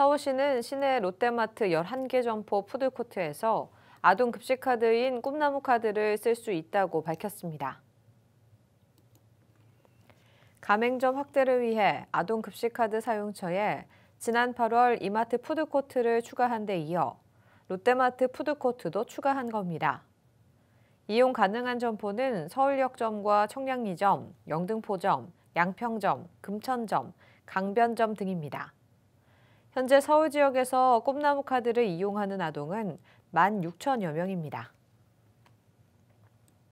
서울시는 시내 롯데마트 11개 점포 푸드코트에서 아동 급식 카드인 꿈나무 카드를 쓸 수 있다고 밝혔습니다. 가맹점 확대를 위해 아동 급식 카드 사용처에 지난 8월 이마트 푸드코트를 추가한 데 이어 롯데마트 푸드코트도 추가한 겁니다. 이용 가능한 점포는 서울역점과 청량리점, 영등포점, 양평점, 금천점, 강변점 등입니다. 현재 서울 지역에서 꿈나무 카드를 이용하는 아동은 1만 6천여 명입니다.